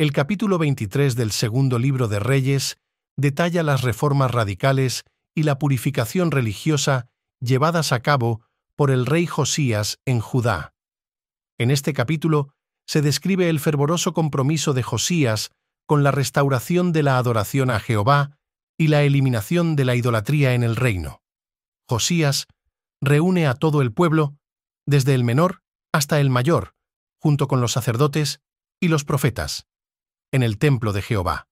El capítulo 23 del segundo libro de Reyes detalla las reformas radicales y la purificación religiosa llevadas a cabo por el rey Josías en Judá. En este capítulo se describe el fervoroso compromiso de Josías con la restauración de la adoración a Jehová y la eliminación de la idolatría en el reino. Josías reúne a todo el pueblo, desde el menor hasta el mayor, junto con los sacerdotes y los profetas en el templo de Jehová.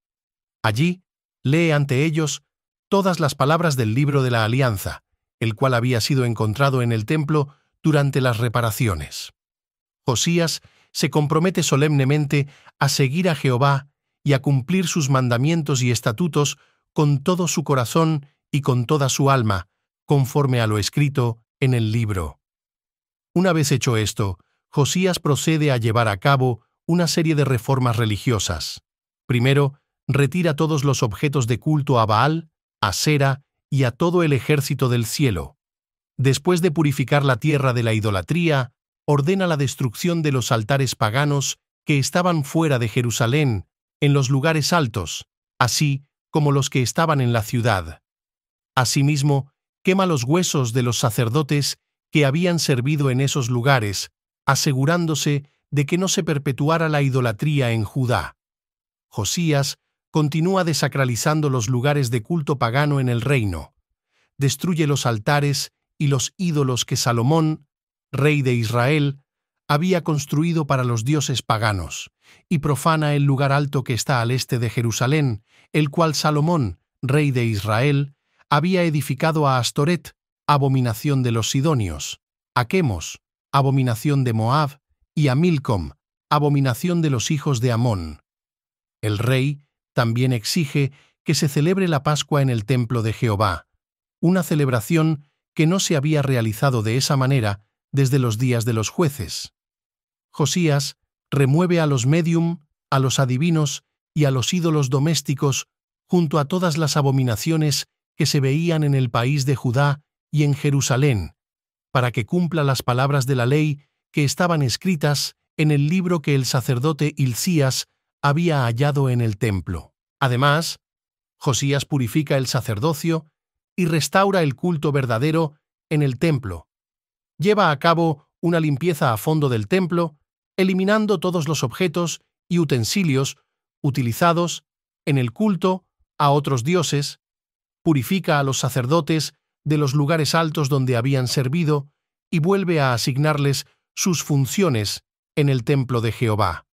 Allí lee ante ellos todas las palabras del libro de la alianza, el cual había sido encontrado en el templo durante las reparaciones. Josías se compromete solemnemente a seguir a Jehová y a cumplir sus mandamientos y estatutos con todo su corazón y con toda su alma, conforme a lo escrito en el libro. Una vez hecho esto, Josías procede a llevar a cabo una serie de reformas religiosas. Primero, retira todos los objetos de culto a Baal, a Sera y a todo el ejército del cielo. Después de purificar la tierra de la idolatría, ordena la destrucción de los altares paganos que estaban fuera de Jerusalén, en los lugares altos, así como los que estaban en la ciudad. Asimismo, quema los huesos de los sacerdotes que habían servido en esos lugares, asegurándose de que no se perpetuara la idolatría en Judá. Josías continúa desacralizando los lugares de culto pagano en el reino, destruye los altares y los ídolos que Salomón, rey de Israel, había construido para los dioses paganos, y profana el lugar alto que está al este de Jerusalén, el cual Salomón, rey de Israel, había edificado a Astoret, abominación de los sidonios, a Quemos, abominación de Moab, y a Milcom, abominación de los hijos de Amón. El rey también exige que se celebre la Pascua en el templo de Jehová, una celebración que no se había realizado de esa manera desde los días de los jueces. Josías remueve a los medium, a los adivinos y a los ídolos domésticos, junto a todas las abominaciones que se veían en el país de Judá y en Jerusalén, para que cumpla las palabras de la ley que estaban escritas en el libro que el sacerdote Hilcías había hallado en el templo. Además, Josías purifica el sacerdocio y restaura el culto verdadero en el templo. Lleva a cabo una limpieza a fondo del templo, eliminando todos los objetos y utensilios utilizados en el culto a otros dioses, purifica a los sacerdotes de los lugares altos donde habían servido y vuelve a asignarles sus funciones en el templo de Jehová.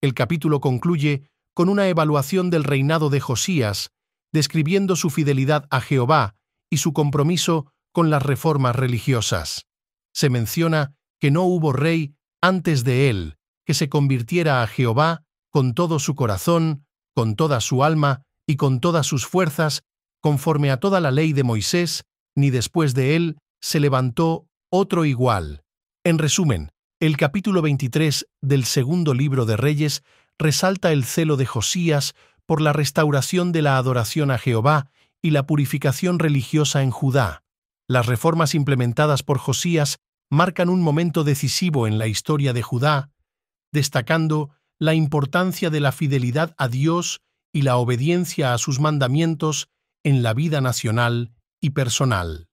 El capítulo concluye con una evaluación del reinado de Josías, describiendo su fidelidad a Jehová y su compromiso con las reformas religiosas. Se menciona que no hubo rey antes de él que se convirtiera a Jehová con todo su corazón, con toda su alma y con todas sus fuerzas, conforme a toda la ley de Moisés, ni después de él se levantó otro igual. En resumen, el capítulo 23 del segundo libro de Reyes resalta el celo de Josías por la restauración de la adoración a Jehová y la purificación religiosa en Judá. Las reformas implementadas por Josías marcan un momento decisivo en la historia de Judá, destacando la importancia de la fidelidad a Dios y la obediencia a sus mandamientos en la vida nacional y personal.